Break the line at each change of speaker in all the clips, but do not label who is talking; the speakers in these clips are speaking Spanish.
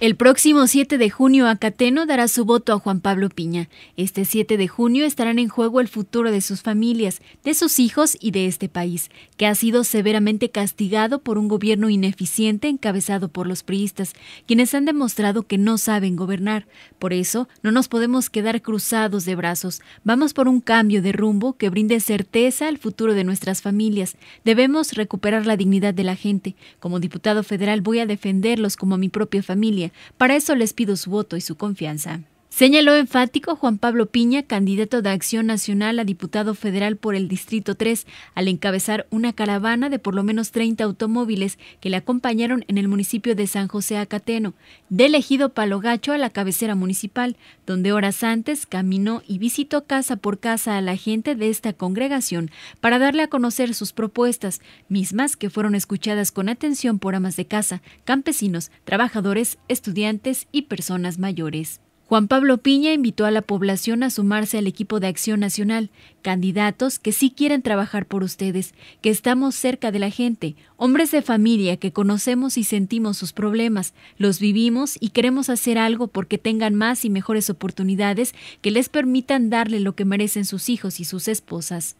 El próximo 7 de junio, Acateno dará su voto a Juan Pablo Piña. Este 7 de junio estarán en juego el futuro de sus familias, de sus hijos y de este país, que ha sido severamente castigado por un gobierno ineficiente encabezado por los priistas, quienes han demostrado que no saben gobernar. Por eso, no nos podemos quedar cruzados de brazos. Vamos por un cambio de rumbo que brinde certeza al futuro de nuestras familias. Debemos recuperar la dignidad de la gente. Como diputado federal voy a defenderlos como a mi propia familia para eso les pido su voto y su confianza. Señaló enfático Juan Pablo Piña, candidato de Acción Nacional a diputado federal por el Distrito 3, al encabezar una caravana de por lo menos 30 automóviles que le acompañaron en el municipio de San José Acateno, del palo Palogacho a la cabecera municipal, donde horas antes caminó y visitó casa por casa a la gente de esta congregación para darle a conocer sus propuestas, mismas que fueron escuchadas con atención por amas de casa, campesinos, trabajadores, estudiantes y personas mayores. Juan Pablo Piña invitó a la población a sumarse al equipo de acción nacional, candidatos que sí quieren trabajar por ustedes, que estamos cerca de la gente, hombres de familia que conocemos y sentimos sus problemas, los vivimos y queremos hacer algo porque tengan más y mejores oportunidades que les permitan darle lo que merecen sus hijos y sus esposas.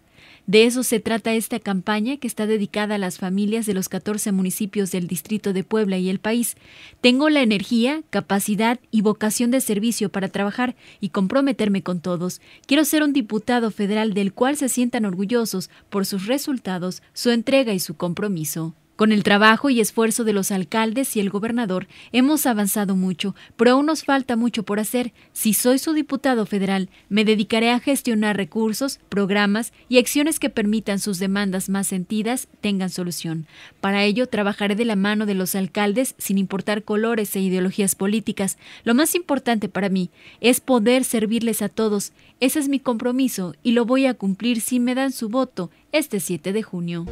De eso se trata esta campaña que está dedicada a las familias de los 14 municipios del Distrito de Puebla y el país. Tengo la energía, capacidad y vocación de servicio para trabajar y comprometerme con todos. Quiero ser un diputado federal del cual se sientan orgullosos por sus resultados, su entrega y su compromiso. Con el trabajo y esfuerzo de los alcaldes y el gobernador hemos avanzado mucho, pero aún nos falta mucho por hacer. Si soy su diputado federal, me dedicaré a gestionar recursos, programas y acciones que permitan sus demandas más sentidas tengan solución. Para ello, trabajaré de la mano de los alcaldes sin importar colores e ideologías políticas. Lo más importante para mí es poder servirles a todos. Ese es mi compromiso y lo voy a cumplir si me dan su voto este 7 de junio.